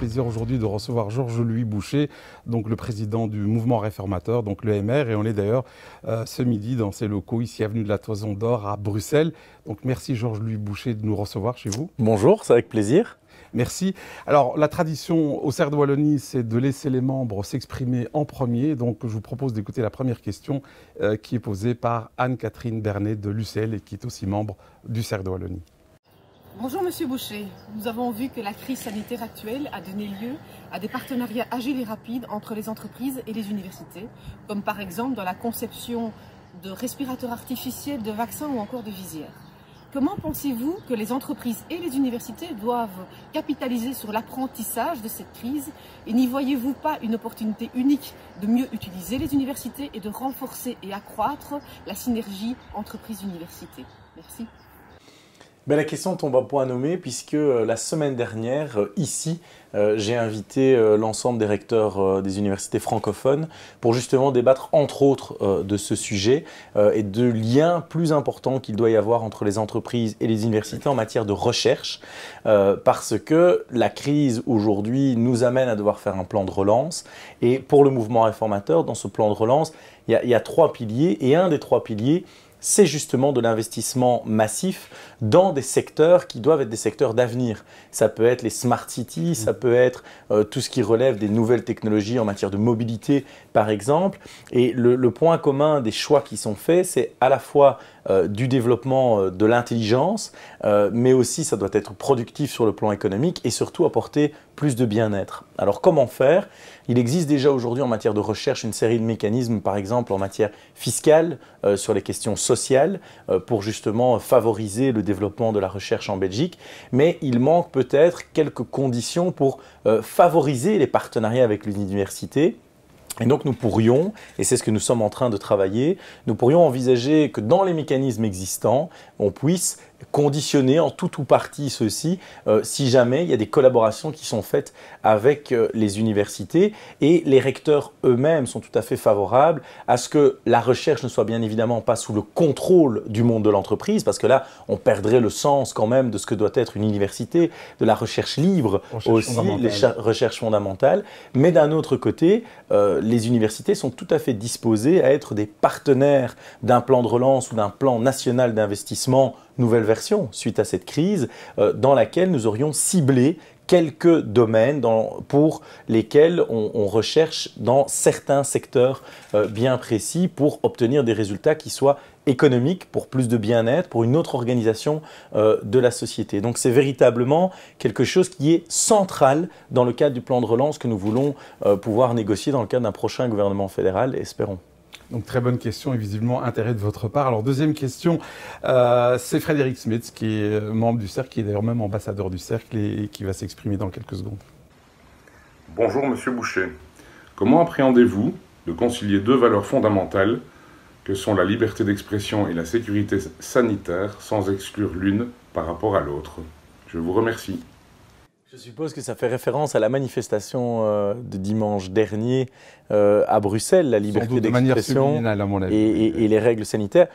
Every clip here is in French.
plaisir aujourd'hui de recevoir Georges-Louis Boucher, donc le président du mouvement réformateur, donc le MR. Et on est d'ailleurs euh, ce midi dans ses locaux, ici avenue de la Toison d'Or à Bruxelles. Donc merci Georges-Louis Boucher de nous recevoir chez vous. Bonjour, c'est avec plaisir. Merci. Alors, la tradition au Cerf de Wallonie, c'est de laisser les membres s'exprimer en premier. Donc, je vous propose d'écouter la première question euh, qui est posée par Anne-Catherine Bernet de l'UCL et qui est aussi membre du Cerf de Wallonie. Bonjour Monsieur Boucher. Nous avons vu que la crise sanitaire actuelle a donné lieu à des partenariats agiles et rapides entre les entreprises et les universités, comme par exemple dans la conception de respirateurs artificiels, de vaccins ou encore de visières. Comment pensez-vous que les entreprises et les universités doivent capitaliser sur l'apprentissage de cette crise Et n'y voyez-vous pas une opportunité unique de mieux utiliser les universités et de renforcer et accroître la synergie entreprise-université Merci. Ben, la question tombe à point nommé puisque euh, la semaine dernière, euh, ici, euh, j'ai invité l'ensemble des recteurs des universités francophones pour justement débattre entre autres de ce sujet et de liens plus importants qu'il doit y avoir entre les entreprises et les universités en matière de recherche parce que la crise aujourd'hui nous amène à devoir faire un plan de relance et pour le mouvement réformateur, dans ce plan de relance, il y a trois piliers et un des trois piliers, c'est justement de l'investissement massif dans des secteurs qui doivent être des secteurs d'avenir. Ça peut être les smart cities, ça peut être euh, tout ce qui relève des nouvelles technologies en matière de mobilité, par exemple. Et le, point commun des choix qui sont faits, c'est à la fois euh, du développement euh, de l'intelligence, mais aussi ça doit être productif sur le plan économique et surtout apporter plus de bien-être. Alors comment faire il existe déjà aujourd'hui en matière de recherche une série de mécanismes, par exemple en matière fiscale, euh, sur les questions sociales, euh, pour justement favoriser le développement de la recherche en Belgique, mais il manque peut-être quelques conditions pour euh, favoriser les partenariats avec l'université. Et donc nous pourrions, et c'est ce que nous sommes en train de travailler, nous pourrions envisager que dans les mécanismes existants, on puisse conditionner en tout ou partie ceci euh, si jamais il y a des collaborations qui sont faites avec euh, les universités et les recteurs eux-mêmes sont tout à fait favorables à ce que la recherche ne soit bien évidemment pas sous le contrôle du monde de l'entreprise parce que là on perdrait le sens quand même de ce que doit être une université, de la recherche libre aussi, les recherches fondamentales, mais d'un autre côté euh, les universités sont tout à fait disposées à être des partenaires d'un plan de relance ou d'un plan national d'investissement nouvelle suite à cette crise euh, dans laquelle nous aurions ciblé quelques domaines pour lesquels on, recherche dans certains secteurs euh, bien précis pour obtenir des résultats qui soient économiques, pour plus de bien-être, pour une autre organisation euh, de la société. Donc c'est véritablement quelque chose qui est central dans le cadre du plan de relance que nous voulons pouvoir négocier dans le cadre d'un prochain gouvernement fédéral, espérons. Donc très bonne question et visiblement intérêt de votre part. Alors deuxième question, euh, c'est Frédéric Smith qui est euh, membre du cercle, qui est d'ailleurs même ambassadeur du cercle et, qui va s'exprimer dans quelques secondes. Bonjour Monsieur Boucher. Comment appréhendez-vous de concilier deux valeurs fondamentales que sont la liberté d'expression et la sécurité sanitaire sans exclure l'une par rapport à l'autre Je vous remercie. Je suppose que ça fait référence à la manifestation euh, de dimanche dernier euh, à Bruxelles, la liberté d'expression et, et, et, les règles sanitaires.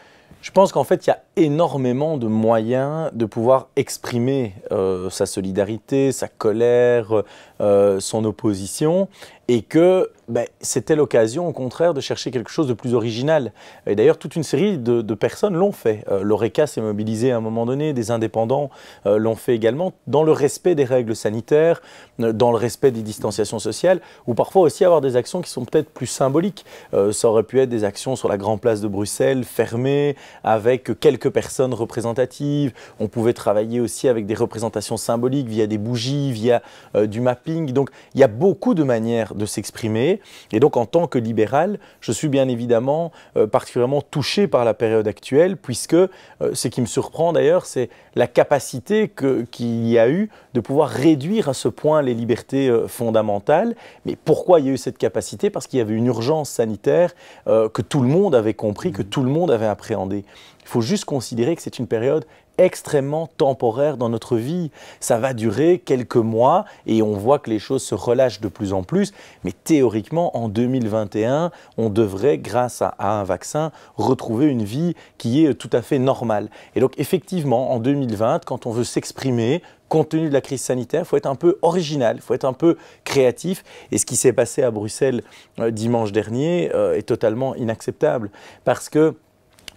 Je pense qu'en fait, il y a énormément de moyens de pouvoir exprimer euh, sa solidarité, sa colère, euh, son opposition et que ben, c'était l'occasion au contraire de chercher quelque chose de plus original. Et d'ailleurs, toute une série de, personnes l'ont fait. Euh, L'ORECA s'est mobilisé à un moment donné, des indépendants euh, l'ont fait également, dans le respect des règles sanitaires, dans le respect des distanciations sociales, ou parfois aussi avoir des actions qui sont peut-être plus symboliques. ça aurait pu être des actions sur la Grand Place de Bruxelles, fermées avec quelques personnes représentatives. On pouvait travailler aussi avec des représentations symboliques via des bougies, via du map donc il y a beaucoup de manières de s'exprimer. Et donc en tant que libéral, je suis bien évidemment euh, particulièrement touché par la période actuelle, puisque euh, ce qui me surprend d'ailleurs, c'est la capacité qu'il y a eu de pouvoir réduire à ce point les libertés euh, fondamentales. Mais pourquoi il y a eu cette capacité Parce qu'il y avait une urgence sanitaire que tout le monde avait compris, que mmh. tout le monde avait appréhendé. Il faut juste considérer que c'est une période extrêmement temporaire dans notre vie. Ça va durer quelques mois et on voit que les choses se relâchent de plus en plus. Mais théoriquement, en 2021, on devrait, grâce à, un vaccin, retrouver une vie qui est euh, tout à fait normale. Et donc effectivement, en 2020, quand on veut s'exprimer, compte tenu de la crise sanitaire, il faut être un peu original, il faut être un peu créatif. Et ce qui s'est passé à Bruxelles euh, dimanche dernier euh, est totalement inacceptable. Parce que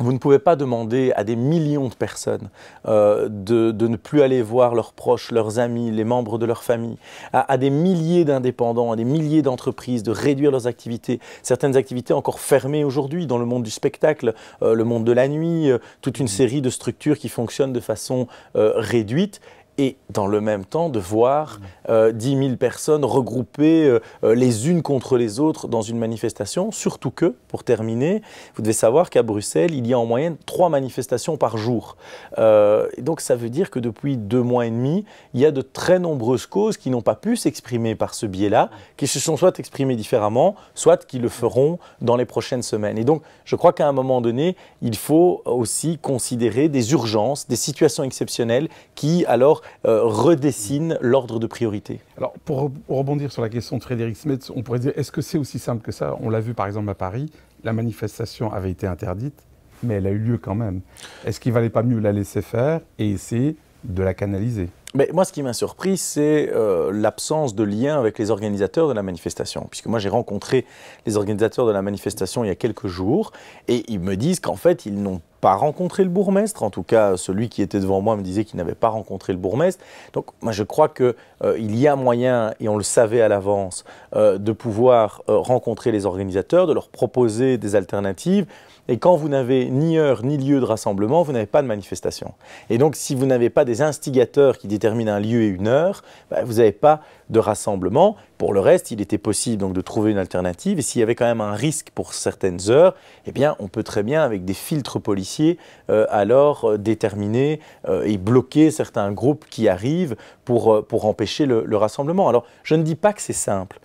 vous ne pouvez pas demander à des millions de personnes euh, de, ne plus aller voir leurs proches, leurs amis, les membres de leur famille, à, des milliers d'indépendants, à des milliers d'entreprises de réduire leurs activités. Certaines activités encore fermées aujourd'hui dans le monde du spectacle, euh, le monde de la nuit, euh, toute une mmh. série de structures qui fonctionnent de façon réduite et dans le même temps de voir 10 euh, 000 personnes regroupées euh, euh, les unes contre les autres dans une manifestation, surtout que, pour terminer, vous devez savoir qu'à Bruxelles, il y a en moyenne trois manifestations par jour. donc ça veut dire que depuis deux mois et demi, il y a de très nombreuses causes qui n'ont pas pu s'exprimer par ce biais-là, qui se sont soit exprimées différemment, soit qui le feront dans les prochaines semaines. Et donc je crois qu'à un moment donné, il faut aussi considérer des urgences, des situations exceptionnelles qui alors euh, redessine l'ordre de priorité Alors, pour rebondir sur la question de Frédéric smith, on pourrait dire est-ce que c'est aussi simple que ça On l'a vu par exemple à Paris, la manifestation avait été interdite, mais elle a eu lieu quand même. Est-ce qu'il valait pas mieux la laisser faire et essayer de la canaliser mais moi, ce qui m'a surpris, c'est euh, l'absence de lien avec les organisateurs de la manifestation. Puisque moi, j'ai rencontré les organisateurs de la manifestation il y a quelques jours, et ils me disent qu'en fait, ils n'ont pas rencontré le bourgmestre. En tout cas, celui qui était devant moi me disait qu'il n'avait pas rencontré le bourgmestre. Donc, moi, je crois qu'il euh, y a moyen, et on le savait à l'avance, euh, de pouvoir euh, rencontrer les organisateurs, de leur proposer des alternatives. Et quand vous n'avez ni heure ni lieu de rassemblement, vous n'avez pas de manifestation. Et donc, si vous n'avez pas des instigateurs qui déterminent un lieu et une heure, bah, vous n'avez pas de rassemblement. Pour le reste, il était possible donc de trouver une alternative. Et s'il y avait quand même un risque pour certaines heures, eh bien, on peut très bien, avec des filtres policiers, euh, alors euh, déterminer euh, et bloquer certains groupes qui arrivent pour, empêcher le, le rassemblement. Alors, je ne dis pas que c'est simple,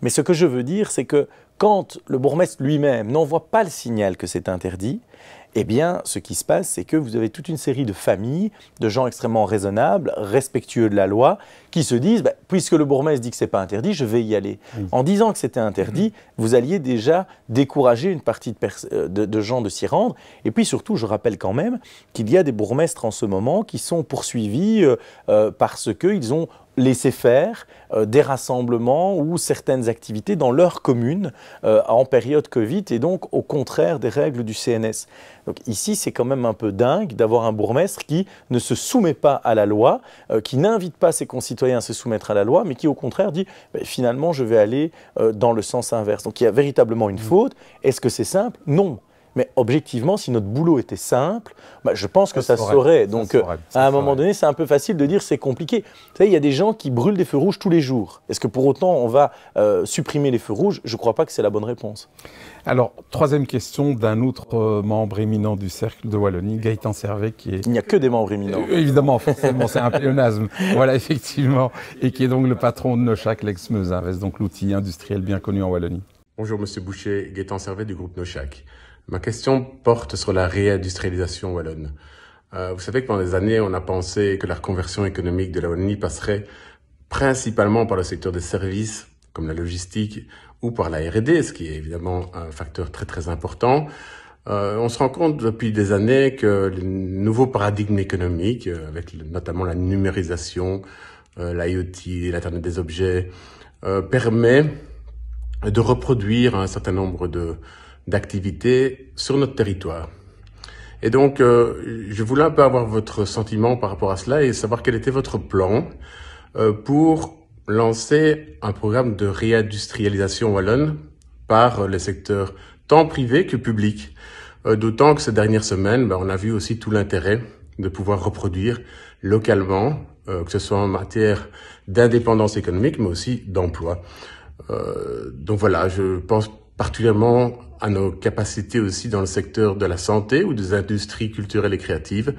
mais ce que je veux dire, c'est que quand le bourgmestre lui-même n'envoie pas le signal que c'est interdit, eh bien, ce qui se passe, c'est que vous avez toute une série de familles, de gens extrêmement raisonnables, respectueux de la loi, qui se disent, bah, puisque le bourgmestre dit que ce n'est pas interdit, je vais y aller. En disant que c'était interdit, vous alliez déjà décourager une partie euh, de, gens de s'y rendre. Et puis surtout, je rappelle quand même qu'il y a des bourgmestres en ce moment qui sont poursuivis euh, euh, parce qu'ils ont laisser faire euh, des rassemblements ou certaines activités dans leur commune euh, en période Covid et donc au contraire des règles du CNS. Donc ici, c'est quand même un peu dingue d'avoir un bourgmestre qui ne se soumet pas à la loi, euh, qui n'invite pas ses concitoyens à se soumettre à la loi, mais qui au contraire dit ben, finalement je vais aller dans le sens inverse. Donc il y a véritablement une mmh. faute. Est-ce que c'est simple Non. Mais objectivement, si notre boulot était simple, bah, je pense que ça, serait. Donc, euh, à un moment donné, c'est un peu facile de dire c'est compliqué. Vous savez, il y a des gens qui brûlent des feux rouges tous les jours. Est-ce que pour autant on va euh, supprimer les feux rouges Je ne crois pas que c'est la bonne réponse. Alors, troisième question d'un autre euh, membre éminent du cercle de Wallonie, Gaëtan Servet, qui est. Il n'y a que des membres éminents. évidemment, forcément, c'est un pléonasme. Voilà, effectivement, et qui est donc le patron de Nochac, lex Invest, donc l'outil industriel bien connu en Wallonie. Bonjour, Monsieur Boucher, Gaëtan Servet du groupe Nochac. Ma question porte sur la réindustrialisation wallonne. Euh, vous savez que pendant des années, on a pensé que la reconversion économique de la Wallonie passerait principalement par le secteur des services, comme la logistique, ou par la R&D, ce qui est évidemment un facteur très très important. Euh, on se rend compte depuis des années que euh, le nouveau paradigme économique, avec notamment la numérisation, l'IoT, l'Internet des objets, permet de reproduire un certain nombre de, d'activités sur notre territoire. Et donc, euh, je voulais un peu avoir votre sentiment par rapport à cela et savoir quel était votre plan euh, pour lancer un programme de réindustrialisation wallonne par les secteurs tant privés que publics. Euh, d'autant que ces dernières semaines, ben, on a vu aussi tout l'intérêt de pouvoir reproduire localement, euh, que ce soit en matière d'indépendance économique, mais aussi d'emploi. donc voilà, je pense particulièrement à nos capacités aussi dans le secteur de la santé ou des industries culturelles et créatives,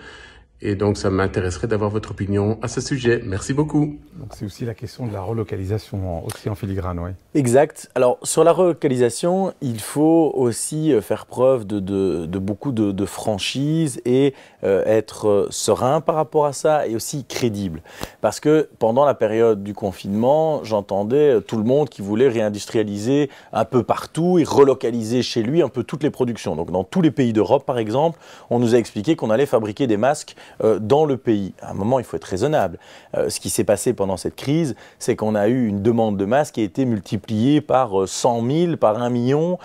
et donc, ça m'intéresserait d'avoir votre opinion à ce sujet. Merci beaucoup. C'est aussi la question de la relocalisation, aussi en filigrane, Exact. Alors, sur la relocalisation, il faut aussi euh, faire preuve de, beaucoup de, de, franchise et euh, être euh, serein par rapport à ça et aussi crédible. Parce que pendant la période du confinement, j'entendais tout le monde qui voulait réindustrialiser un peu partout et relocaliser chez lui un peu toutes les productions. Donc, dans tous les pays d'Europe, par exemple, on nous a expliqué qu'on allait fabriquer des masques euh, dans le pays. À un moment, il faut être raisonnable. Euh, ce qui s'est passé pendant cette crise, c'est qu'on a eu une demande de masse qui a été multipliée par 100 euh, 000, par 1 million,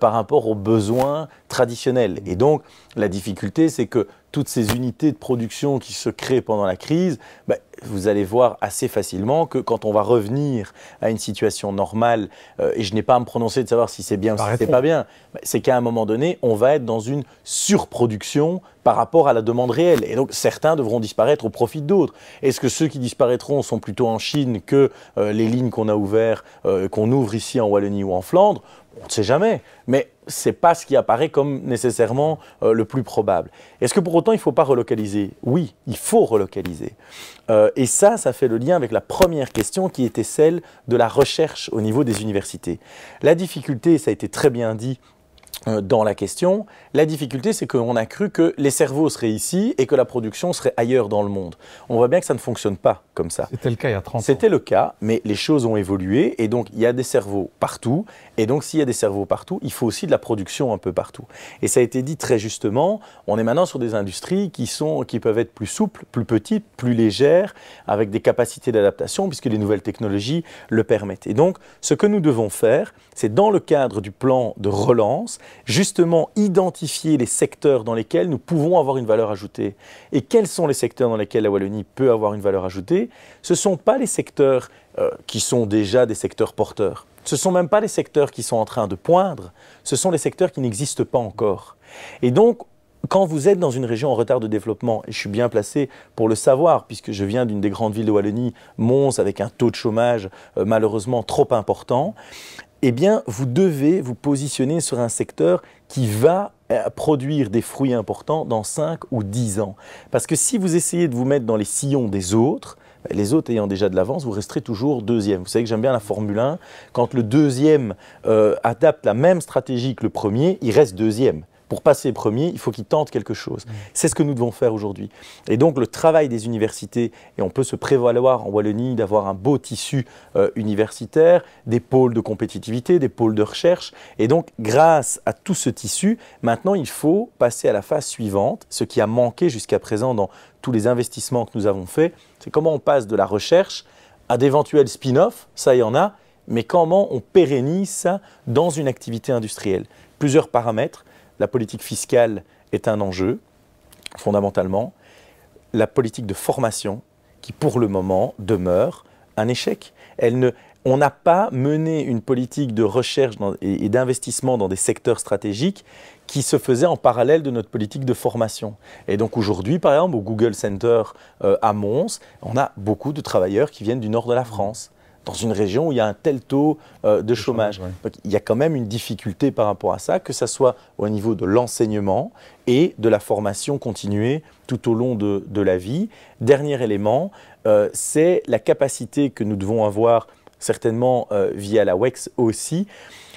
par rapport aux besoins traditionnels. Et donc, la difficulté, c'est que toutes ces unités de production qui se créent pendant la crise, bah, vous allez voir assez facilement que quand on va revenir à une situation normale, euh, et je n'ai pas à me prononcer de savoir si c'est bien ou si c'est pas bien, c'est qu'à un moment donné, on va être dans une surproduction par rapport à la demande réelle. Et donc certains devront disparaître au profit d'autres. Est-ce que ceux qui disparaîtront sont plutôt en Chine que euh, les lignes qu'on a ouvertes, euh, qu'on ouvre ici en Wallonie ou en Flandre On ne sait jamais. Mais c'est pas ce qui apparaît comme nécessairement le plus probable. Est-ce que pour autant il ne faut pas relocaliser Oui, il faut relocaliser. Euh, et ça, ça fait le lien avec la première question qui était celle de la recherche au niveau des universités. La difficulté, ça a été très bien dit euh, dans la question. La difficulté, c'est qu'on a cru que les cerveaux seraient ici et que la production serait ailleurs dans le monde. On voit bien que ça ne fonctionne pas comme ça. C'était le cas il y a 30 ans. C'était le cas, mais les choses ont évolué et donc il y a des cerveaux partout. Et donc s'il y a des cerveaux partout, il faut aussi de la production un peu partout. Et ça a été dit très justement, on est maintenant sur des industries qui, sont, qui peuvent être plus souples, plus petites, plus légères, avec des capacités d'adaptation, puisque les nouvelles technologies le permettent. Et donc ce que nous devons faire, c'est dans le cadre du plan de relance, justement identifier les secteurs dans lesquels nous pouvons avoir une valeur ajoutée. Et quels sont les secteurs dans lesquels la Wallonie peut avoir une valeur ajoutée Ce ne sont pas les secteurs euh, qui sont déjà des secteurs porteurs. Ce ne sont même pas les secteurs qui sont en train de poindre. Ce sont les secteurs qui n'existent pas encore. Et donc, quand vous êtes dans une région en retard de développement, et je suis bien placé pour le savoir, puisque je viens d'une des grandes villes de Wallonie, Mons, avec un taux de chômage euh, malheureusement trop important, eh bien, vous devez vous positionner sur un secteur qui va euh, produire des fruits importants dans 5 ou 10 ans. Parce que si vous essayez de vous mettre dans les sillons des autres, ben, les autres ayant déjà de l'avance, vous resterez toujours deuxième. Vous savez que j'aime bien la Formule 1. Quand le deuxième euh, adapte la même stratégie que le premier, il reste deuxième pour passer premier, il faut qu'ils tentent quelque chose. Mmh. C'est ce que nous devons faire aujourd'hui. Et donc le travail des universités, et on peut se prévaloir en Wallonie d'avoir un beau tissu euh, universitaire, des pôles de compétitivité, des pôles de recherche. Et donc grâce à tout ce tissu, maintenant il faut passer à la phase suivante, ce qui a manqué jusqu'à présent dans tous les investissements que nous avons faits, c'est comment on passe de la recherche à d'éventuels spin-offs, ça y en a, mais comment on pérennise ça dans une activité industrielle. Plusieurs paramètres la politique fiscale est un enjeu, fondamentalement. La politique de formation, qui pour le moment demeure un échec. Elle on n'a pas mené une politique de recherche et, d'investissement dans des secteurs stratégiques qui se faisait en parallèle de notre politique de formation. Et donc aujourd'hui, par exemple, au Google Center euh, à Mons, on a beaucoup de travailleurs qui viennent du nord de la France dans une région où il y a un tel taux euh, de chômage. il y a quand même une difficulté par rapport à ça, que ce soit au niveau de l'enseignement et de la formation continuée tout au long de, la vie. Dernier élément, euh, c'est la capacité que nous devons avoir certainement euh, via la WEX aussi,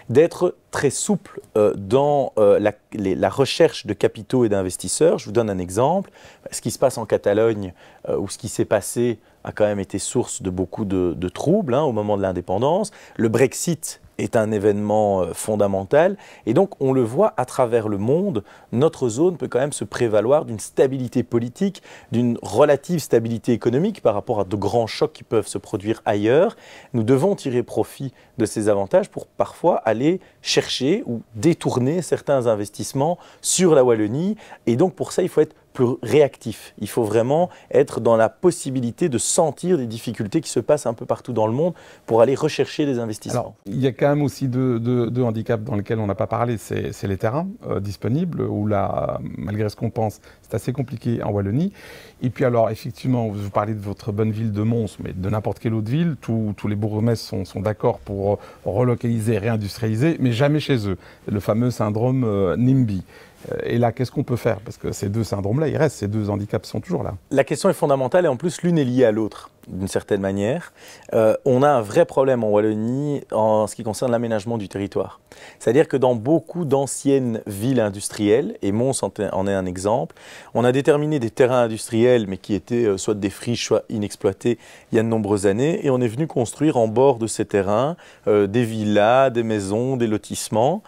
d'être très souple euh, dans euh, la, recherche de capitaux et d'investisseurs. Je vous donne un exemple. Ce qui se passe en Catalogne euh, ou ce qui s'est passé a quand même été source de beaucoup de, troubles hein, au moment de l'indépendance. Le Brexit est un événement euh, fondamental. Et donc, on le voit à travers le monde, notre zone peut quand même se prévaloir d'une stabilité politique, d'une relative stabilité économique par rapport à de grands chocs qui peuvent se produire ailleurs. Nous devons tirer profit de ces avantages pour parfois aller chercher ou détourner certains investissements sur la Wallonie. Et donc, pour ça, il faut être plus réactif. Il faut vraiment être dans la possibilité de sentir des difficultés qui se passent un peu partout dans le monde pour aller rechercher des investissements. il y a quand même aussi deux, handicaps dans lesquels on n'a pas parlé, c'est les terrains euh, disponibles, où là, malgré ce qu'on pense, c'est assez compliqué en Wallonie. Et puis alors, effectivement, vous parlez de votre bonne ville de Mons, mais de n'importe quelle autre ville, tous les bourgmestres sont, sont d'accord pour relocaliser, réindustrialiser, mais jamais chez eux. Le fameux syndrome euh, NIMBY. Euh, et là, qu'est-ce qu'on peut faire Parce que ces deux syndromes-là, ils restent, ces deux handicaps sont toujours là. La question est fondamentale et en plus, l'une est liée à l'autre d'une certaine manière, euh, on a un vrai problème en Wallonie en ce qui concerne l'aménagement du territoire. C'est-à-dire que dans beaucoup d'anciennes villes industrielles, et Mons en est un exemple, on a déterminé des terrains industriels, mais qui étaient euh, soit des friches, soit inexploités il y a de nombreuses années, et on est venu construire en bord de ces terrains euh, des villas, des maisons, des lotissements,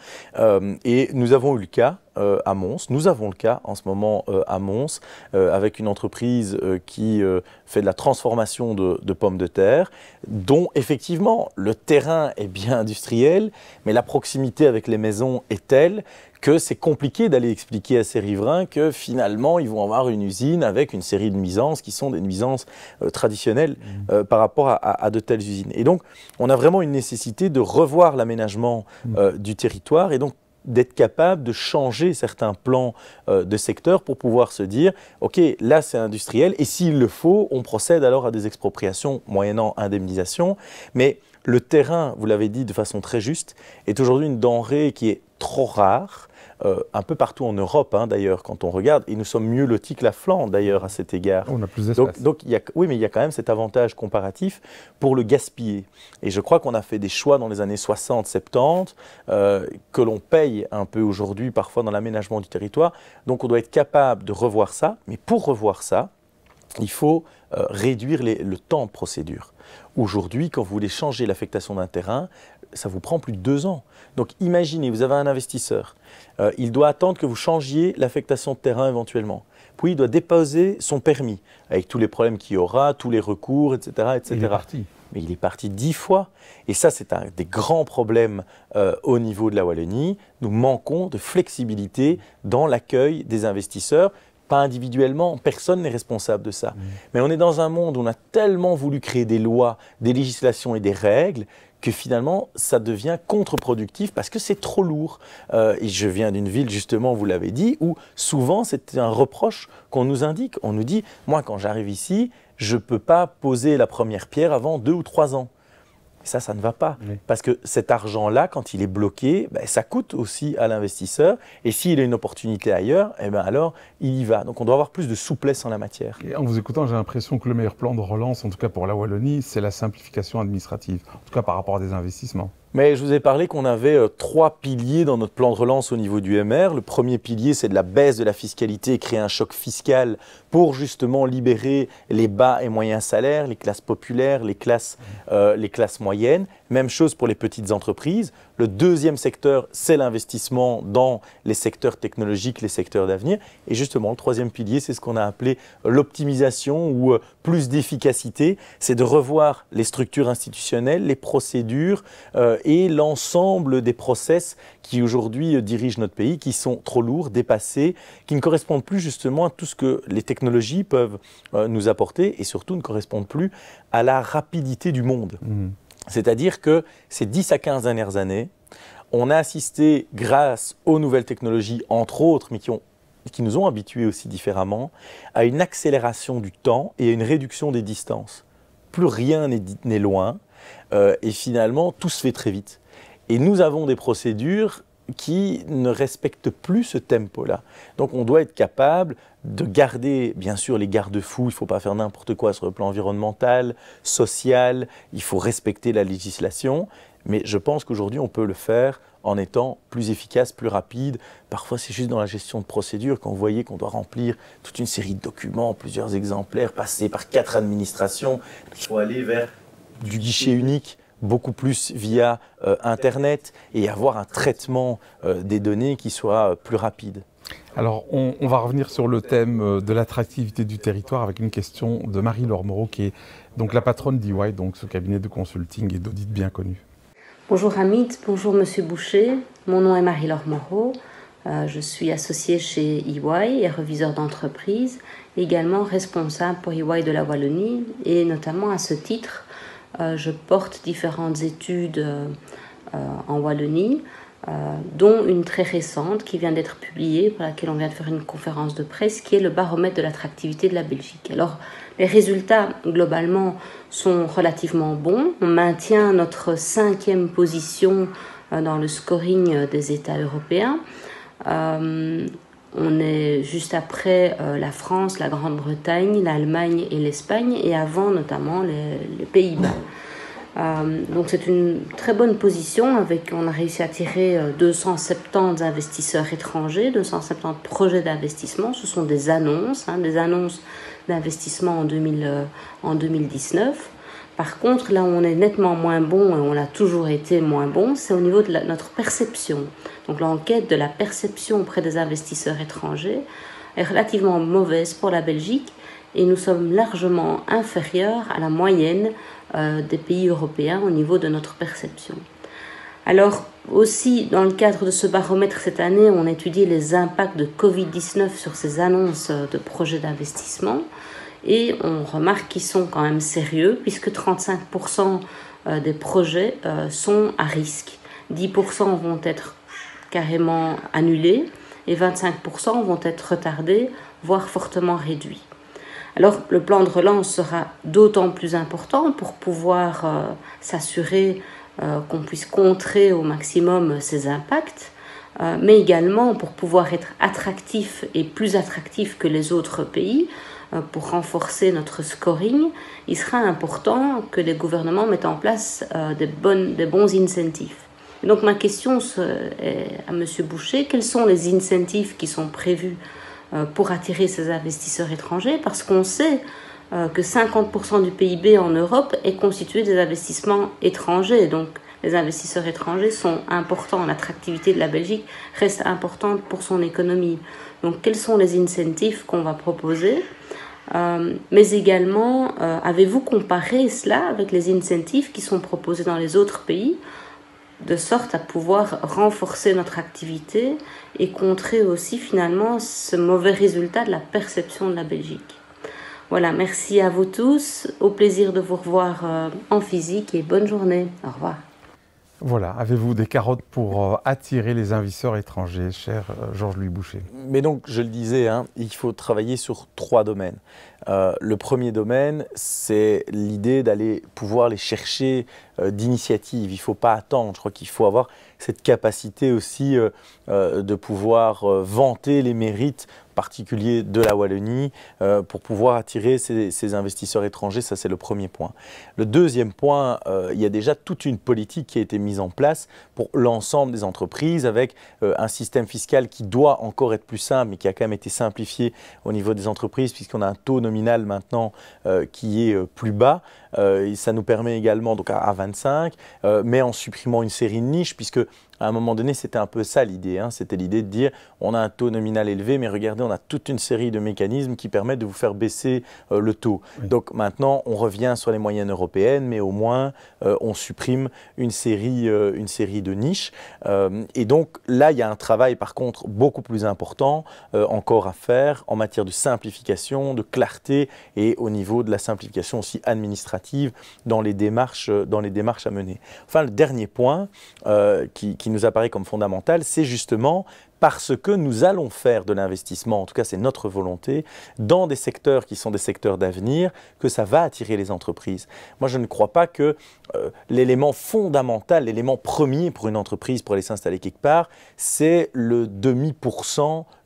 et nous avons eu le cas, à Mons. Nous avons le cas en ce moment à Mons avec une entreprise qui fait de la transformation de, pommes de terre, dont effectivement le terrain est bien industriel, mais la proximité avec les maisons est telle que c'est compliqué d'aller expliquer à ces riverains que finalement ils vont avoir une usine avec une série de nuisances qui sont des nuisances euh, traditionnelles mmh. euh, par rapport à, de telles usines. Et donc on a vraiment une nécessité de revoir l'aménagement mmh. euh, du territoire et donc d'être capable de changer certains plans euh, de secteur pour pouvoir se dire, OK, là c'est industriel, et s'il le faut, on procède alors à des expropriations moyennant indemnisation. Mais le terrain, vous l'avez dit de façon très juste, est aujourd'hui une denrée qui est trop rare, euh, un peu partout en Europe, hein, d'ailleurs, quand on regarde. Et nous sommes mieux lotis que la Flandre, d'ailleurs, à cet égard. On a plus d'espace. Donc, oui, mais il y a quand même cet avantage comparatif pour le gaspiller. Et je crois qu'on a fait des choix dans les années 60, 70, euh, que l'on paye un peu aujourd'hui, parfois dans l'aménagement du territoire. Donc, on doit être capable de revoir ça. Mais pour revoir ça, il faut euh, réduire le temps de procédure. Aujourd'hui, quand vous voulez changer l'affectation d'un terrain, ça vous prend plus de deux ans. Donc imaginez, vous avez un investisseur, euh, il doit attendre que vous changiez l'affectation de terrain éventuellement. Puis il doit déposer son permis, avec tous les problèmes qu'il y aura, tous les recours, etc. etc. Il est parti. Mais il est parti dix fois. Et ça, c'est un des grands problèmes euh, au niveau de la Wallonie. Nous manquons de flexibilité dans l'accueil des investisseurs pas individuellement, personne n'est responsable de ça. Mmh. Mais on est dans un monde où on a tellement voulu créer des lois, des législations et des règles que finalement ça devient contre-productif parce que c'est trop lourd. Euh, et je viens d'une ville, justement, vous l'avez dit, où souvent c'est un reproche qu'on nous indique. On nous dit, moi quand j'arrive ici, je ne peux pas poser la première pierre avant deux ou trois ans. Et ça, ça ne va pas. Parce que cet argent-là, quand il est bloqué, ben, ça coûte aussi à l'investisseur. Et s'il a une opportunité ailleurs, eh ben, alors il y va. Donc on doit avoir plus de souplesse en la matière. Et en vous écoutant, j'ai l'impression que le meilleur plan de relance, en tout cas pour la Wallonie, c'est la simplification administrative. En tout cas par rapport à des investissements. Mais je vous ai parlé qu'on avait euh, trois piliers dans notre plan de relance au niveau du MR. Le premier pilier, c'est de la baisse de la fiscalité, et créer un choc fiscal pour justement libérer les bas et moyens salaires, les classes populaires, les classes, euh, les classes moyennes. Même chose pour les petites entreprises. Le deuxième secteur, c'est l'investissement dans les secteurs technologiques, les secteurs d'avenir. Et justement, le troisième pilier, c'est ce qu'on a appelé l'optimisation ou euh, plus d'efficacité. C'est de revoir les structures institutionnelles, les procédures euh, et l'ensemble des process qui aujourd'hui dirigent notre pays, qui sont trop lourds, dépassés, qui ne correspondent plus justement à tout ce que les technologies peuvent euh, nous apporter et surtout ne correspondent plus à la rapidité du monde. Mhm. C'est-à-dire que ces 10 à 15 dernières années, on a assisté, grâce aux nouvelles technologies, entre autres, mais qui, ont, qui nous ont habitués aussi différemment, à une accélération du temps et à une réduction des distances. Plus rien n'est loin, euh, et finalement, tout se fait très vite. Et nous avons des procédures qui ne respectent plus ce tempo-là. Donc on doit être capable de garder, bien sûr, les garde-fous. Il ne faut pas faire n'importe quoi sur le plan environnemental, social. Il faut respecter la législation. Mais je pense qu'aujourd'hui, on peut le faire en étant plus efficace, plus rapide. Parfois, c'est juste dans la gestion de procédure quand vous voyez qu'on doit remplir toute une série de documents, plusieurs exemplaires, passer par quatre administrations. Il faut aller vers du guichet unique beaucoup plus via euh, Internet et avoir un traitement euh, des données qui soit euh, plus rapide. Alors, on, va revenir sur le thème euh, de l'attractivité du territoire avec une question de Marie-Laure Moreau, qui est donc la patronne d'EY, donc ce cabinet de consulting et d'audit bien connu. Bonjour Hamid, bonjour Monsieur Boucher. Mon nom est Marie-Laure Moreau. Euh, je suis associée chez EY et reviseur d'entreprise, également responsable pour EY de la Wallonie. Et notamment à ce titre, euh, je porte différentes études en Wallonie. Euh, dont une très récente qui vient d'être publiée, pour laquelle on vient de faire une conférence de presse, qui est le baromètre de l'attractivité de la Belgique. Alors, les résultats, globalement, sont relativement bons. On maintient notre cinquième position euh, dans le scoring euh, des États européens. on est juste après la France, la Grande-Bretagne, l'Allemagne et l'Espagne, et avant notamment les Pays-Bas. Euh, donc c'est une très bonne position avec on a réussi à attirer 270 euh, investisseurs étrangers, 270 projets d'investissement. Ce sont des annonces, hein, des annonces d'investissement en, euh, en 2019. Par contre, là où on est nettement moins bon, et on a toujours été moins bon, c'est au niveau de notre perception. Donc l'enquête de la perception auprès des investisseurs étrangers est relativement mauvaise pour la Belgique et nous sommes largement inférieurs à la moyenne euh, des pays européens au niveau de notre perception. Alors aussi, dans le cadre de ce baromètre cette année, on étudie les impacts de Covid-19 sur ces annonces de projets d'investissement et on remarque qu'ils sont quand même sérieux puisque 35% euh, des projets euh, sont à risque. 10% vont être carrément annulés et 25% vont être retardés, voire fortement réduits. Alors le plan de relance sera d'autant plus important pour pouvoir euh, s'assurer euh, qu'on puisse contrer au maximum ces impacts, euh, mais également pour pouvoir être attractif et plus attractif que les autres pays, pour renforcer notre scoring, il sera important que les gouvernements mettent en place des, des bons incentives. donc ma question à M. Boucher, quels sont les incentives qui sont prévus euh, pour attirer ces investisseurs étrangers parce qu'on sait euh, que 50% du PIB en Europe est constitué des investissements étrangers. Donc les investisseurs étrangers sont importants, l'attractivité de la Belgique reste importante pour son économie. Donc quels sont les incentives qu'on va proposer euh, mais également, avez-vous comparé cela avec les incentives qui sont proposés dans les autres pays de sorte à pouvoir renforcer notre activité et contrer aussi finalement ce mauvais résultat de la perception de la Belgique. Voilà, merci à vous tous, au plaisir de vous revoir euh, en physique et bonne journée. Au revoir. Voilà, avez-vous des carottes pour euh, attirer les investisseurs étrangers, cher euh, Georges-Louis Boucher Mais donc, je le disais, hein, il faut travailler sur trois domaines. Euh, le premier domaine, c'est l'idée d'aller pouvoir les chercher d'initiative. Il ne faut pas attendre, je crois qu'il faut avoir cette capacité aussi euh, euh, de pouvoir euh, vanter les mérites particuliers de la Wallonie pour pouvoir attirer ces, investisseurs étrangers. Ça, c'est le premier point. Le deuxième point, il y a déjà toute une politique qui a été mise en place pour l'ensemble des entreprises avec un système fiscal qui doit encore être plus simple, mais qui a quand même été simplifié au niveau des entreprises puisqu'on a un taux nominal maintenant qui est plus bas. Euh, ça nous permet également, donc à, à 25, euh, mais en supprimant une série de niches, puisque à un moment donné, c'était un peu ça l'idée. Hein. C'était l'idée de dire on a un taux nominal élevé, mais regardez, on a toute une série de mécanismes qui permettent de vous faire baisser euh, le taux. Donc maintenant, on revient sur les moyennes européennes, mais au moins, euh, on supprime une série, euh, une série de niches. et donc là, il y a un travail, par contre, beaucoup plus important encore à faire en matière de simplification, de clarté et au niveau de la simplification aussi administrative dans les démarches, dans les démarches à mener. Enfin, le dernier point qui qui nous apparaît comme fondamental, c'est justement parce que nous allons faire de l'investissement, en tout cas c'est notre volonté, dans des secteurs qui sont des secteurs d'avenir, que ça va attirer les entreprises. Moi je ne crois pas que euh, l'élément fondamental, l'élément premier pour une entreprise pour aller s'installer quelque part, c'est le demi pour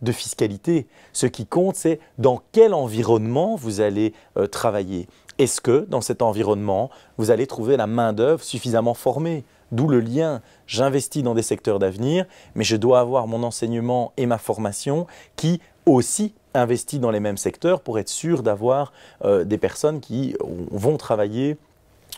de fiscalité. Ce qui compte, c'est dans quel environnement vous allez euh, travailler. Est-ce que dans cet environnement, vous allez trouver la main-d'œuvre suffisamment formée D'où le lien, j'investis dans des secteurs d'avenir, mais je dois avoir mon enseignement et ma formation qui aussi investit dans les mêmes secteurs pour être sûr d'avoir euh, des personnes qui vont travailler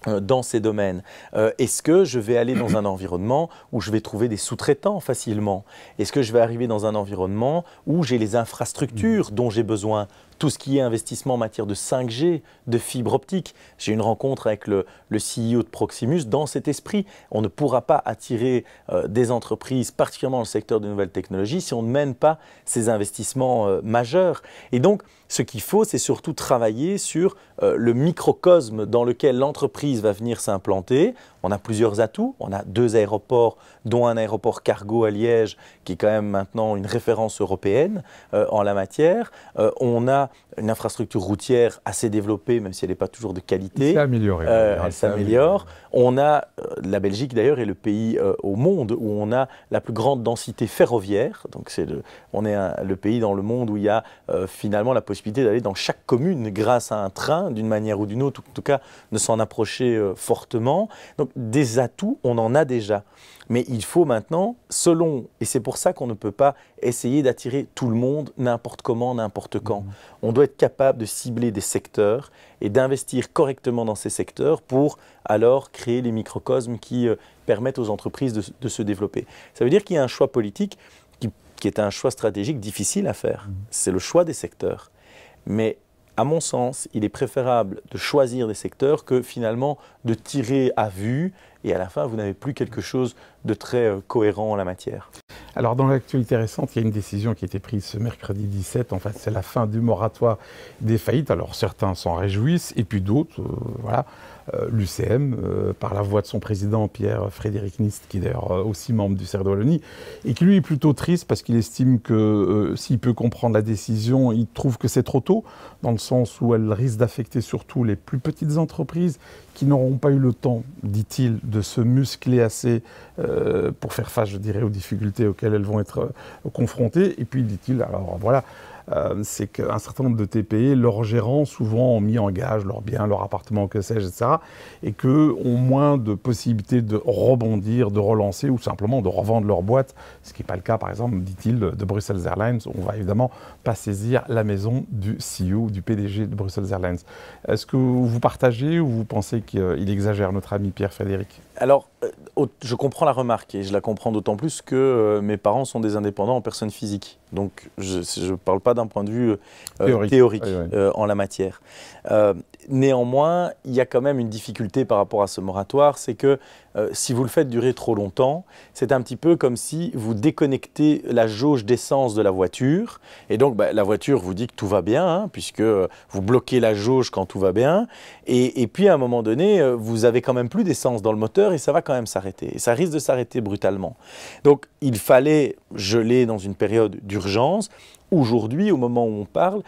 euh, dans ces domaines euh, Est-ce que je vais aller dans un environnement où je vais trouver des sous-traitants facilement Est-ce que je vais arriver dans un environnement où j'ai les infrastructures mm. dont j'ai besoin tout ce qui est investissement en matière de 5G, de fibre optique. J'ai une rencontre avec le, CEO de Proximus dans cet esprit. On ne pourra pas attirer euh, des entreprises, particulièrement dans le secteur des nouvelles technologies, si on ne mène pas ces investissements euh, majeurs. Et donc, ce qu'il faut, c'est surtout travailler sur euh, le microcosme dans lequel l'entreprise va venir s'implanter. On a plusieurs atouts. On a deux aéroports, dont un aéroport cargo à Liège, qui est quand même maintenant une référence européenne en la matière. on a une infrastructure routière assez développée, même si elle n'est pas toujours de qualité. Elle s'améliore. Euh, on a, euh, la Belgique d'ailleurs est le pays euh, au monde où on a la plus grande densité ferroviaire. Donc c'est on est le pays dans le monde où il y a finalement la possibilité d'aller dans chaque commune grâce à un train, d'une manière ou d'une autre, en tout cas de s'en approcher fortement. Donc des atouts, on en a déjà. Mais il faut maintenant, selon, et c'est pour ça qu'on ne peut pas essayer d'attirer tout le monde n'importe comment, n'importe quand. Mmh. On doit être capable de cibler des secteurs et d'investir correctement dans ces secteurs pour alors créer les microcosmes qui euh, permettent aux entreprises de, se développer. Ça veut dire qu'il y a un choix politique qui, est un choix stratégique difficile à faire. Mmh. C'est le choix des secteurs. Mais à mon sens, il est préférable de choisir des secteurs que finalement de tirer à vue et à la fin, vous n'avez plus quelque chose de très euh, cohérent en la matière. Alors dans l'actualité récente, il y a une décision qui a été prise ce mercredi 17. En fait, c'est la fin du moratoire des faillites. Alors certains s'en réjouissent et puis d'autres, euh, voilà, euh, l'UCM, euh, par la voix de son président Pierre-Frédéric Nist, qui est d'ailleurs euh, aussi membre du Cerdo Wallonie, et qui lui est plutôt triste parce qu'il estime que s'il peut comprendre la décision, il trouve que c'est trop tôt, dans le sens où elle risque d'affecter surtout les plus petites entreprises qui n'auront pas eu le temps, dit-il, de se muscler assez pour faire face, je dirais, aux difficultés auxquelles elles vont être confrontées. Et puis, dit-il, alors voilà, euh, c'est qu'un certain nombre de TPE, leurs gérants souvent ont mis en gage leurs biens, leurs appartements, que sais-je, etc. Et qu'ils ont moins de possibilités de rebondir, de relancer ou simplement de revendre leur boîte, ce qui n'est pas le cas, par exemple, dit-il, de Brussels Airlines. On va évidemment pas saisir la maison du CEO, du PDG de Brussels Airlines. Est-ce que vous partagez ou vous pensez qu'il exagère, notre ami Pierre-Frédéric Alors, euh, je comprends la remarque et je la comprends d'autant plus que euh, mes parents sont des indépendants en personne physique. Donc, je ne parle pas d'un point de vue euh, théorique, euh, en la matière. Euh, néanmoins, il y a quand même une difficulté par rapport à ce moratoire, c'est que euh, si vous le faites durer trop longtemps, c'est un petit peu comme si vous déconnectez la jauge d'essence de la voiture. Et donc, bah, la voiture vous dit que tout va bien, hein, puisque euh, vous bloquez la jauge quand tout va bien. Et, puis, à un moment donné, euh, vous avez quand même plus d'essence dans le moteur et ça va quand même s'arrêter. Et ça risque de s'arrêter brutalement. Donc, il fallait geler dans une période d'urgence aujourd'hui, au moment où on parle,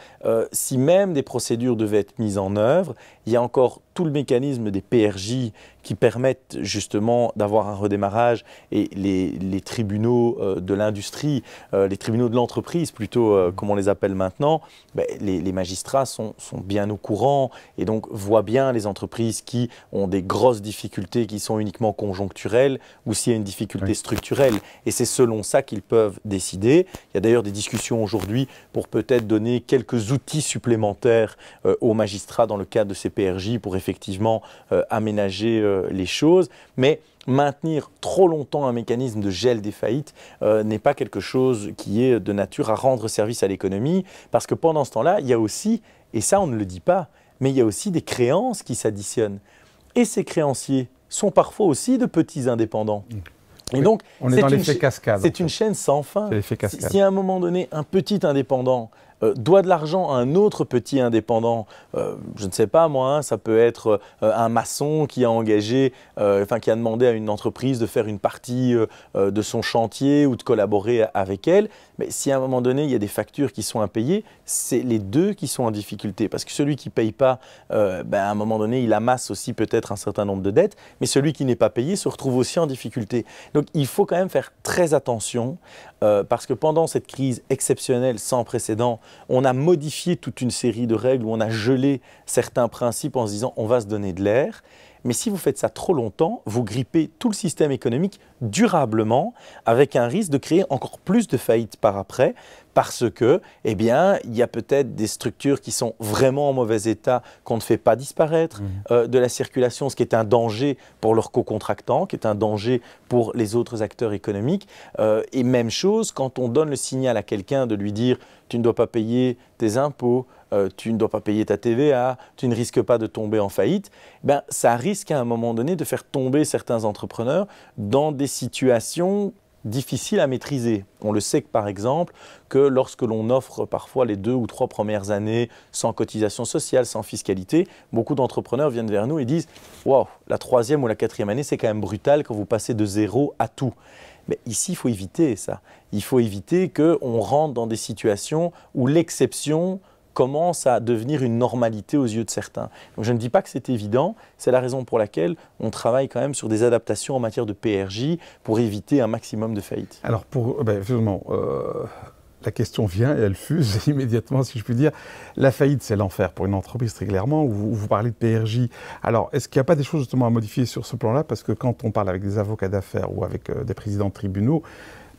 si même des procédures devaient être mises en œuvre, il y a encore tout le mécanisme des PRJ qui permettent justement d'avoir un redémarrage et les, tribunaux euh, de l'industrie, euh, les tribunaux de l'entreprise plutôt, euh, comme on les appelle maintenant, ben, les, magistrats sont, bien au courant et donc voient bien les entreprises qui ont des grosses difficultés qui sont uniquement conjoncturelles ou s'il y a une difficulté structurelle. Et c'est selon ça qu'ils peuvent décider. Il y a d'ailleurs des discussions aujourd'hui pour peut-être donner quelques outils supplémentaires aux magistrats dans le cadre de ces PRJ pour effectivement aménager les choses, mais maintenir trop longtemps un mécanisme de gel des faillites euh, n'est pas quelque chose qui est de nature à rendre service à l'économie, parce que pendant ce temps-là, il y a aussi, et ça on ne le dit pas, mais il y a aussi des créances qui s'additionnent. Et ces créanciers sont parfois aussi de petits indépendants. Et donc, on est, dans l'effet cascade. C'est une chaîne sans fin. Si, si, à un moment donné, un petit indépendant euh, doit de l'argent à un autre petit indépendant, euh, je ne sais pas moi, hein, ça peut être euh, un maçon qui a engagé, enfin qui a demandé à une entreprise de faire une partie de son chantier ou de collaborer avec elle, mais si à un moment donné, il y a des factures qui sont impayées, c'est les deux qui sont en difficulté. Parce que celui qui ne paye pas, euh, ben, à un moment donné, il amasse aussi peut-être un certain nombre de dettes, mais celui qui n'est pas payé se retrouve aussi en difficulté. Donc il faut quand même faire très attention, euh, parce que pendant cette crise exceptionnelle sans précédent, on a modifié toute une série de règles, où on a gelé certains principes en se disant on va se donner de l'air. Mais si vous faites ça trop longtemps, vous grippez tout le système économique durablement avec un risque de créer encore plus de faillites par après parce que, eh bien, il y a peut-être des structures qui sont vraiment en mauvais état, qu'on ne fait pas disparaître mmh. euh, de la circulation, ce qui est un danger pour leurs co-contractants, qui est un danger pour les autres acteurs économiques. Euh, et même chose, quand on donne le signal à quelqu'un de lui dire tu ne dois pas payer tes impôts, euh, tu ne dois pas payer ta TVA, tu ne risques pas de tomber en faillite, eh ben, ça risque à un moment donné de faire tomber certains entrepreneurs dans des situations difficile à maîtriser. On le sait que, par exemple que lorsque l'on offre parfois les deux ou trois premières années sans cotisation sociale, sans fiscalité, beaucoup d'entrepreneurs viennent vers nous et disent Waouh, la troisième ou la quatrième année, c'est quand même brutal quand vous passez de zéro à tout. Mais ici, il faut éviter ça. Il faut éviter qu'on rentre dans des situations où l'exception commence à devenir une normalité aux yeux de certains. Donc je ne dis pas que c'est évident, c'est la raison pour laquelle on travaille quand même sur des adaptations en matière de PRJ pour éviter un maximum de faillites. Alors pour, justement, euh, ben, euh, la question vient et elle fuse immédiatement, si je puis dire. La faillite, c'est l'enfer pour une entreprise, très clairement. Vous, vous parlez de PRJ. Alors, est-ce qu'il n'y a pas des choses justement à modifier sur ce plan-là Parce que quand on parle avec des avocats d'affaires ou avec euh, des présidents de tribunaux,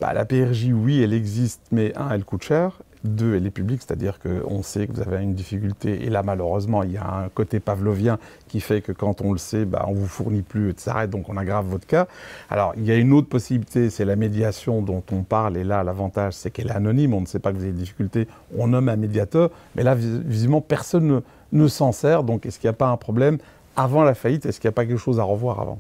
bah, la PRJ, oui, elle existe, mais un, elle coûte cher, deux, elle est publique, c'est-à-dire qu'on sait que vous avez une difficulté. Et là, malheureusement, il y a un côté pavlovien qui fait que quand on le sait, bah, on vous fournit plus, s'arrête, Donc on aggrave votre cas. Alors, il y a une autre possibilité, c'est la médiation dont on parle. Et là, l'avantage, c'est qu'elle est anonyme. On ne sait pas que vous avez des difficultés. On nomme un médiateur. Mais là, visiblement, personne ne, ne s'en sert. Donc, est-ce qu'il n'y a pas un problème avant la faillite Est-ce qu'il n'y a pas quelque chose à revoir avant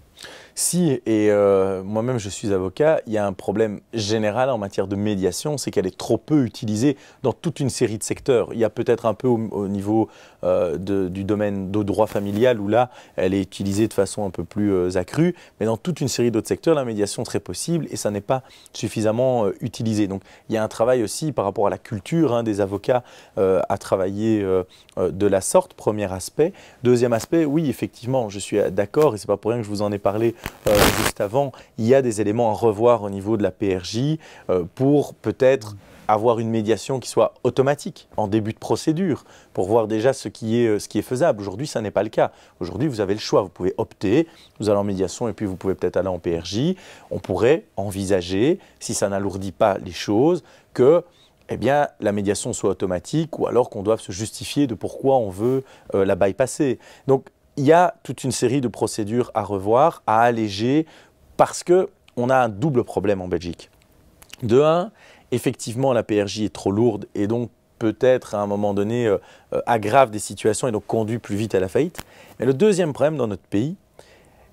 si, et euh, moi-même je suis avocat, il y a un problème général en matière de médiation, c'est qu'elle est trop peu utilisée dans toute une série de secteurs. Il y a peut-être un peu au, niveau euh, du domaine de droit familial où là, elle est utilisée de façon un peu plus euh, accrue, mais dans toute une série d'autres secteurs, la médiation serait possible et ça n'est pas suffisamment utilisé. Donc il y a un travail aussi par rapport à la culture hein, des avocats à travailler de la sorte, premier aspect. Deuxième aspect, oui, effectivement, je suis d'accord et c'est pas pour rien que je vous en ai parlé euh, juste avant, il y a des éléments à revoir au niveau de la PRJ euh, pour peut-être avoir une médiation qui soit automatique en début de procédure pour voir déjà ce qui est, euh, ce qui est faisable. Aujourd'hui, ça n'est pas le cas. Aujourd'hui, vous avez le choix. Vous pouvez opter, vous allez en médiation et puis vous pouvez peut-être aller en PRJ. On pourrait envisager, si ça n'alourdit pas les choses, que eh bien, la médiation soit automatique ou alors qu'on doive se justifier de pourquoi on veut la bypasser. Donc, il y a toute une série de procédures à revoir, à alléger, parce que on a un double problème en Belgique. De un, effectivement, la PRJ est trop lourde et donc peut-être à un moment donné euh, euh, aggrave des situations et donc conduit plus vite à la faillite. Mais le deuxième problème dans notre pays,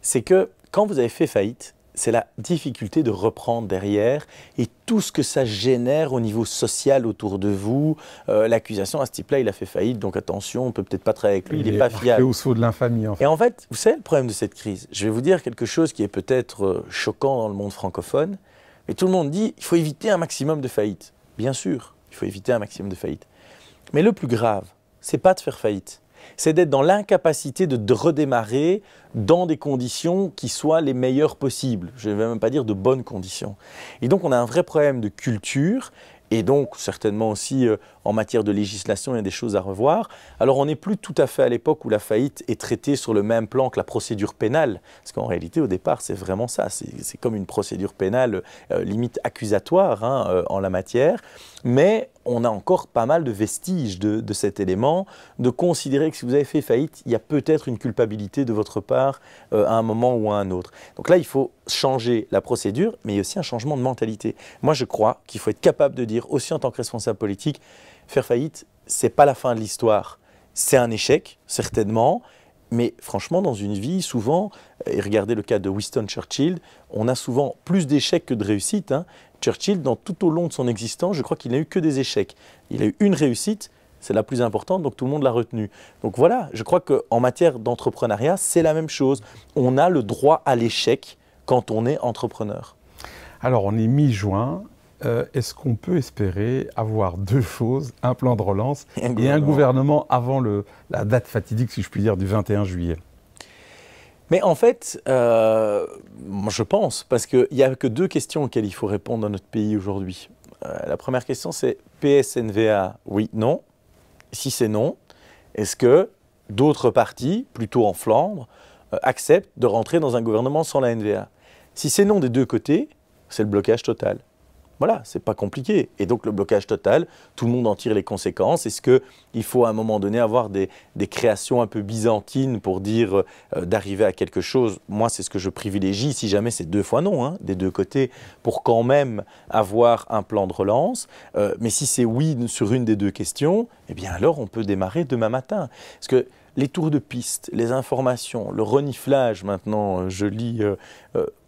c'est que quand vous avez fait faillite, c'est la difficulté de reprendre derrière et tout ce que ça génère au niveau social autour de vous. Euh, l'accusation à ce type-là, il a fait faillite, donc attention, on peut peut-être pas travailler avec lui, il n'est pas fiable. au saut de l'infamie. Et en fait, vous savez le problème de cette crise Je vais vous dire quelque chose qui est peut-être euh, choquant dans le monde francophone, mais tout le monde dit il faut éviter un maximum de faillite. Bien sûr, il faut éviter un maximum de faillite. Mais le plus grave, c'est pas de faire faillite c'est d'être dans l'incapacité de redémarrer dans des conditions qui soient les meilleures possibles. Je ne vais même pas dire de bonnes conditions. Et donc on a un vrai problème de culture. Et donc, certainement aussi, euh, en matière de législation, il y a des choses à revoir. Alors, on n'est plus tout à fait à l'époque où la faillite est traitée sur le même plan que la procédure pénale. Parce qu'en réalité, au départ, c'est vraiment ça. C'est comme une procédure pénale euh, limite accusatoire hein, euh, en la matière. Mais on a encore pas mal de vestiges de, cet élément, de considérer que si vous avez fait faillite, il y a peut-être une culpabilité de votre part euh, à un moment ou à un autre. Donc là, il faut changer la procédure, mais il y a aussi un changement de mentalité. Moi, je crois qu'il faut être capable de dire, aussi en tant que responsable politique, faire faillite, c'est pas la fin de l'histoire. C'est un échec, certainement, mais franchement, dans une vie, souvent, et regardez le cas de Winston Churchill, on a souvent plus d'échecs que de réussites. Hein, Churchill, dans, tout au long de son existence, je crois qu'il n'a eu que des échecs. Il a eu une réussite, c'est la plus importante, donc tout le monde l'a retenue. Donc voilà, je crois qu'en matière d'entrepreneuriat, c'est la même chose. On a le droit à l'échec quand on est entrepreneur. Alors on est mi-juin. Euh, est-ce qu'on peut espérer avoir deux choses, un plan de relance et un, gouvernement avant la date fatidique, si je puis dire, du 21 juillet mais en fait, euh, je pense, parce qu'il n'y a que deux questions auxquelles il faut répondre dans notre pays aujourd'hui. Euh, la première question, c'est PSNVA, oui, non. Si c'est non, est-ce que d'autres partis, plutôt en Flandre, euh, acceptent de rentrer dans un gouvernement sans la NVA Si c'est non des deux côtés, c'est le blocage total. Voilà, c'est pas compliqué. Et donc le blocage total, tout le monde en tire les conséquences. Est-ce qu'il faut à un moment donné avoir des, des créations un peu byzantines pour dire euh, d'arriver à quelque chose Moi, c'est ce que je privilégie, si jamais c'est deux fois non, hein, des deux côtés, pour quand même avoir un plan de relance. Euh, mais si c'est oui sur une des deux questions, eh bien alors on peut démarrer demain matin. Parce que les tours de piste, les informations, le reniflage maintenant, euh, je lis,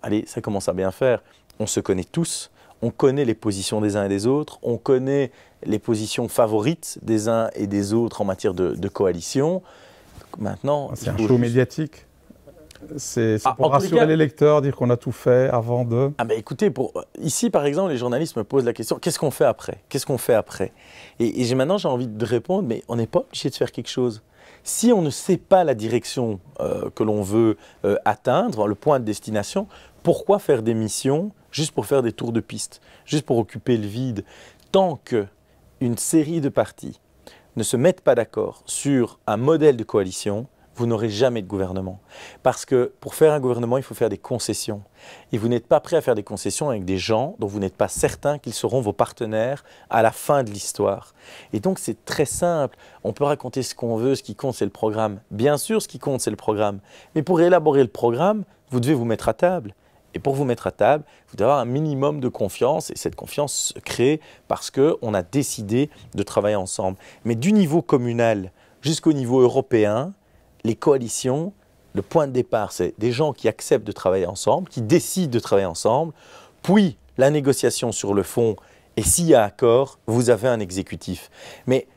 allez, ça commence à bien faire. On se connaît tous, on connaît les positions des uns et des autres, on connaît les positions favorites des uns et des autres en matière de, coalition. Maintenant, ah, c'est un show médiatique. C'est ah, pour rassurer les lecteurs, dire qu'on a tout fait avant de. Ah mais écoutez, pour... ici par exemple, les journalistes me posent la question qu'est-ce qu'on fait après Qu'est-ce qu'on fait après Et, maintenant, j'ai envie de répondre mais on n'est pas obligé de faire quelque chose. Si on ne sait pas la direction euh, que l'on veut euh, atteindre, le point de destination, pourquoi faire des missions juste pour faire des tours de piste, juste pour occuper le vide Tant que une série de partis ne se mettent pas d'accord sur un modèle de coalition, vous n'aurez jamais de gouvernement. Parce que pour faire un gouvernement, il faut faire des concessions. Et vous n'êtes pas prêt à faire des concessions avec des gens dont vous n'êtes pas certain qu'ils seront vos partenaires à la fin de l'histoire. Et donc c'est très simple. On peut raconter ce qu'on veut, ce qui compte, c'est le programme. Bien sûr, ce qui compte, c'est le programme. Mais pour élaborer le programme, vous devez vous mettre à table. Et pour vous mettre à table, vous devez avoir un minimum de confiance et cette confiance se crée parce qu'on a décidé de travailler ensemble. Mais du niveau communal jusqu'au niveau européen, les coalitions, le point de départ, c'est des gens qui acceptent de travailler ensemble, qui décident de travailler ensemble, puis la négociation sur le fond, et s'il y a accord, vous avez un exécutif. Mais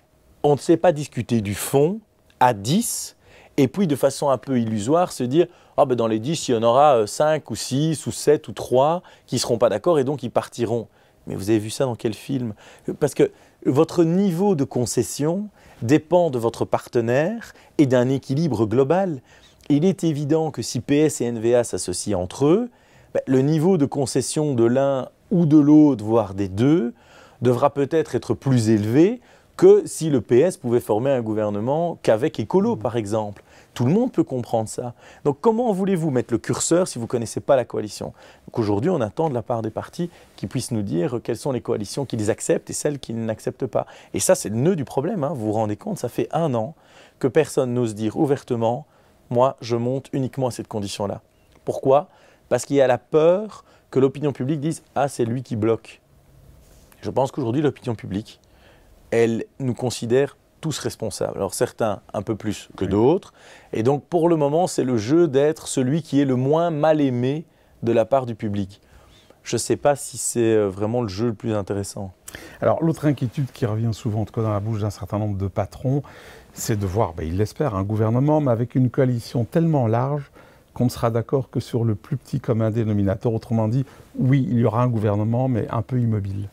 on ne sait pas discuter du fond à 10, et puis de façon un peu illusoire, se dire ah, ben, dans les 10, il y en aura 5 euh, ou 6 ou 7 ou 3 qui ne seront pas d'accord et donc ils partiront. Mais vous avez vu ça dans quel film Parce que votre niveau de concession dépend de votre partenaire et d'un équilibre global. Il est évident que si PS et NVA s'associent entre eux, ben, le niveau de concession de l'un ou de l'autre, voire des deux, devra peut-être être plus élevé que si le PS pouvait former un gouvernement qu'avec Écolo, par exemple. Tout le monde peut comprendre ça. Donc comment voulez-vous mettre le curseur si vous ne connaissez pas la coalition aujourd'hui, on attend de la part des partis qu'ils puissent nous dire quelles sont les coalitions qu'ils acceptent et celles qu'ils n'acceptent pas. Et ça, c'est le nœud du problème. Hein. Vous vous rendez compte, ça fait un an que personne n'ose dire ouvertement, moi, je monte uniquement à cette condition-là. Pourquoi Parce qu'il y a la peur que l'opinion publique dise, ah, c'est lui qui bloque. Je pense qu'aujourd'hui, l'opinion publique, elle nous considère tous responsables. Alors certains un peu plus que d'autres. Et donc pour le moment, c'est le jeu d'être celui qui est le moins mal aimé de la part du public. Je ne sais pas si c'est euh, vraiment le jeu le plus intéressant. Alors l'autre inquiétude qui revient souvent, en dans la bouche d'un certain nombre de patrons, c'est de voir, ben, ils l'espèrent, un gouvernement, mais avec une coalition tellement large qu'on ne sera d'accord que sur le plus petit commun dénominateur. Autrement dit, oui, il y aura un gouvernement, mais un peu immobile.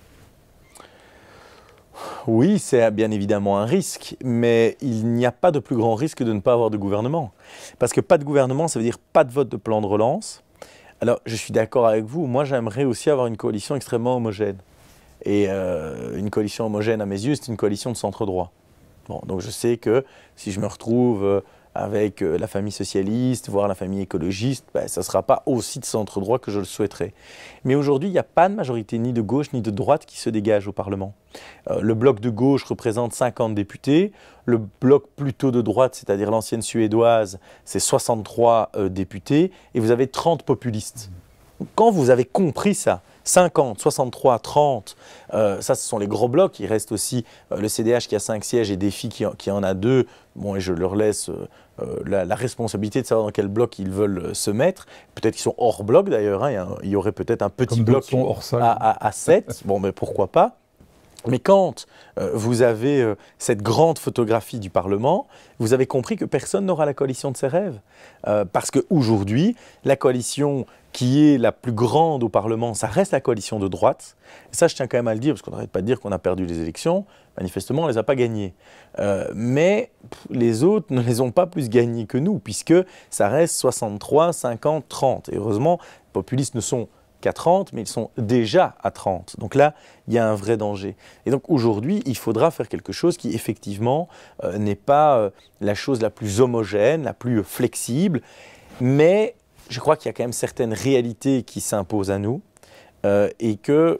Oui, c'est bien évidemment un risque, mais il n'y a pas de plus grand risque de ne pas avoir de gouvernement. Parce que pas de gouvernement, ça veut dire pas de vote de plan de relance. Alors, je suis d'accord avec vous, moi j'aimerais aussi avoir une coalition extrêmement homogène. Et euh, une coalition homogène, à mes yeux, c'est une coalition de centre-droit. Bon, donc je sais que si je me retrouve euh, avec euh, la famille socialiste, voire la famille écologiste, ben, ça ne sera pas aussi de centre-droit que je le souhaiterais. Mais aujourd'hui, il n'y a pas de majorité ni de gauche ni de droite qui se dégage au Parlement. Euh, le bloc de gauche représente 50 députés, le bloc plutôt de droite, c'est-à-dire l'ancienne suédoise, c'est 63 euh, députés, et vous avez 30 populistes. Quand vous avez compris ça, 50, 63, 30, ça ce sont les gros blocs. Il reste aussi le CDH qui a 5 sièges et Défi qui, en, qui en a 2. Bon, et je leur laisse euh, la, responsabilité de savoir dans quel bloc ils veulent euh, se mettre. Peut-être qu'ils sont hors bloc d'ailleurs, hein. il y aurait peut-être un petit bloc à, à, à 7, bon mais pourquoi pas. Mais quand euh, vous avez euh, cette grande photographie du Parlement, vous avez compris que personne n'aura la coalition de ses rêves. Euh, parce qu'aujourd'hui, la coalition qui est la plus grande au Parlement, ça reste la coalition de droite. ça, je tiens quand même à le dire, parce qu'on n'arrête pas de dire qu'on a perdu les élections. Manifestement, on ne les a pas gagnées. mais les autres ne les ont pas plus gagnées que nous, puisque ça reste 63, 50, 30. Et heureusement, les populistes ne sont à 30, mais ils sont déjà à 30. Donc là, il y a un vrai danger. Et donc aujourd'hui, il faudra faire quelque chose qui effectivement euh, n'est pas euh, la chose la plus homogène, la plus flexible, mais je crois qu'il y a quand même certaines réalités qui s'imposent à nous euh, et que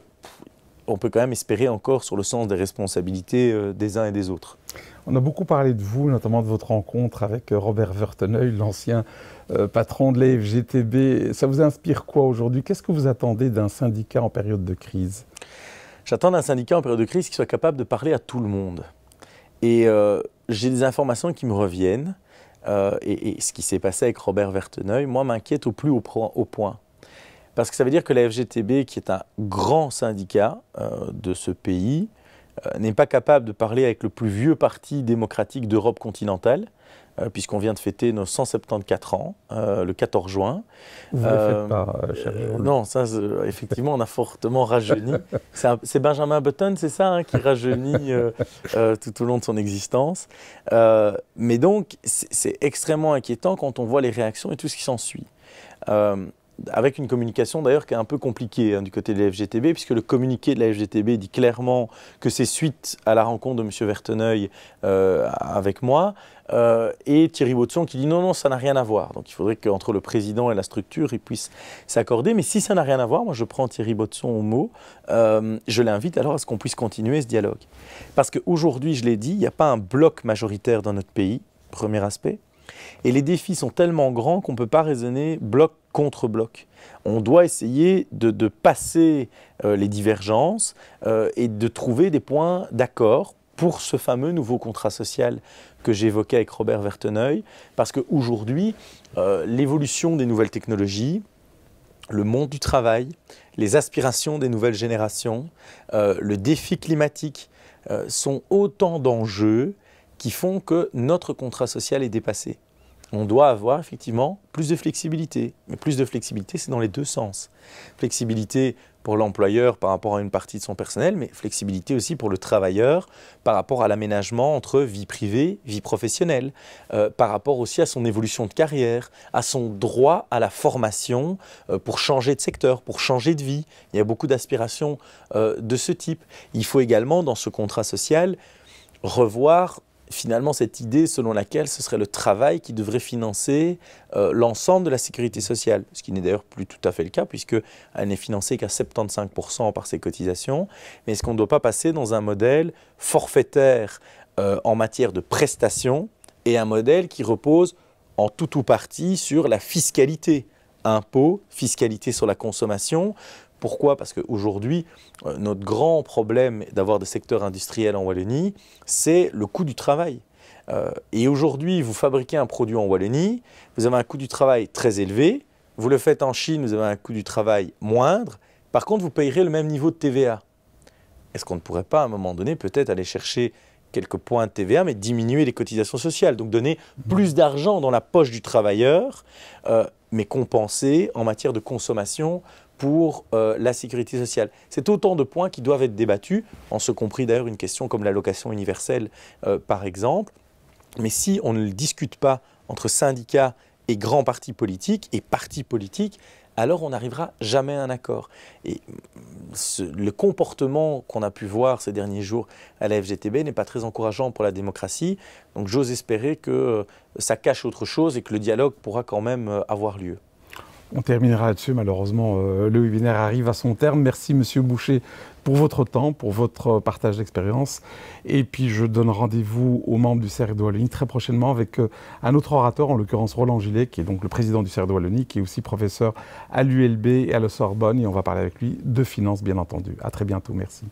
on peut quand même espérer encore sur le sens des responsabilités des uns et des autres. On a beaucoup parlé de vous, notamment de votre rencontre avec Robert Verteneuil, l'ancien euh, patron de la FGTB. Ça vous inspire quoi aujourd'hui Qu'est-ce que vous attendez d'un syndicat en période de crise J'attends d'un syndicat en période de crise qui soit capable de parler à tout le monde. Et euh, j'ai des informations qui me reviennent. Euh, et, ce qui s'est passé avec Robert Verteneuil, moi, m'inquiète au plus haut, point. Parce que ça veut dire que la FGTB, qui est un grand syndicat de ce pays, n'est pas capable de parler avec le plus vieux parti démocratique d'Europe continentale, euh, puisqu'on vient de fêter nos 174 ans euh, le 14 juin. Vous ne euh, pas, Non, ça, effectivement, on a fortement rajeuni. C'est Benjamin Button, c'est ça, hein, qui rajeunit tout au long de son existence. mais donc, c'est extrêmement inquiétant quand on voit les réactions et tout ce qui s'ensuit avec une communication d'ailleurs qui est un peu compliquée hein, du côté de la FGTB, puisque le communiqué de la FGTB dit clairement que c'est suite à la rencontre de M. Verteneuil avec moi euh, et Thierry Botson qui dit non, non, ça n'a rien à voir. Donc il faudrait qu'entre le président et la structure, ils puissent s'accorder. Mais si ça n'a rien à voir, moi je prends Thierry Botson au mot, euh, je l'invite alors à ce qu'on puisse continuer ce dialogue. Parce qu'aujourd'hui, je l'ai dit, il n'y a pas un bloc majoritaire dans notre pays, premier aspect. Et les défis sont tellement grands qu'on ne peut pas raisonner bloc contre bloc. On doit essayer de, passer euh, les divergences et de trouver des points d'accord pour ce fameux nouveau contrat social que j'évoquais avec Robert Verteneuil, parce qu'aujourd'hui, aujourd'hui, euh, l'évolution des nouvelles technologies, le monde du travail, les aspirations des nouvelles générations, euh, le défi climatique euh, sont autant d'enjeux qui font que notre contrat social est dépassé on doit avoir effectivement plus de flexibilité. Mais plus de flexibilité, c'est dans les deux sens. Flexibilité pour l'employeur par rapport à une partie de son personnel, mais flexibilité aussi pour le travailleur par rapport à l'aménagement entre vie privée, vie professionnelle, euh, par rapport aussi à son évolution de carrière, à son droit à la formation euh, pour changer de secteur, pour changer de vie. Il y a beaucoup d'aspirations euh, de ce type. Il faut également, dans ce contrat social, revoir finalement cette idée selon laquelle ce serait le travail qui devrait financer euh, l'ensemble de la sécurité sociale, ce qui n'est d'ailleurs plus tout à fait le cas puisqu'elle n'est financée qu'à 75% par ses cotisations. Mais est-ce qu'on ne doit pas passer dans un modèle forfaitaire euh, en matière de prestations et un modèle qui repose en tout ou partie sur la fiscalité impôt, fiscalité sur la consommation, pourquoi Parce qu'aujourd'hui, euh, notre grand problème d'avoir des secteurs industriels en Wallonie, c'est le coût du travail. Euh, et aujourd'hui, vous fabriquez un produit en Wallonie, vous avez un coût du travail très élevé, vous le faites en Chine, vous avez un coût du travail moindre, par contre, vous payerez le même niveau de TVA. Est-ce qu'on ne pourrait pas, à un moment donné, peut-être aller chercher quelques points de TVA, mais diminuer les cotisations sociales, donc donner plus d'argent dans la poche du travailleur, euh, mais compenser en matière de consommation pour euh, la sécurité sociale. C'est autant de points qui doivent être débattus, en ce compris d'ailleurs une question comme l'allocation universelle euh, par exemple. Mais si on ne le discute pas entre syndicats et grands partis politiques et partis politiques, alors on n'arrivera jamais à un accord. Et le comportement qu'on a pu voir ces derniers jours à la FGTB n'est pas très encourageant pour la démocratie. Donc j'ose espérer que euh, ça cache autre chose et que le dialogue pourra quand même avoir lieu. On terminera là-dessus. Malheureusement, euh, le webinaire arrive à son terme. Merci, Monsieur Boucher, pour votre temps, pour votre partage d'expérience. Et puis, je donne rendez-vous aux membres du CERF de Wallonie très prochainement avec euh, un autre orateur, en l'occurrence Roland Gillet, qui est donc le président du CERF de Wallonie, qui est aussi professeur à l'ULB et à la Sorbonne. Et on va parler avec lui de finances, bien entendu. À très bientôt. Merci.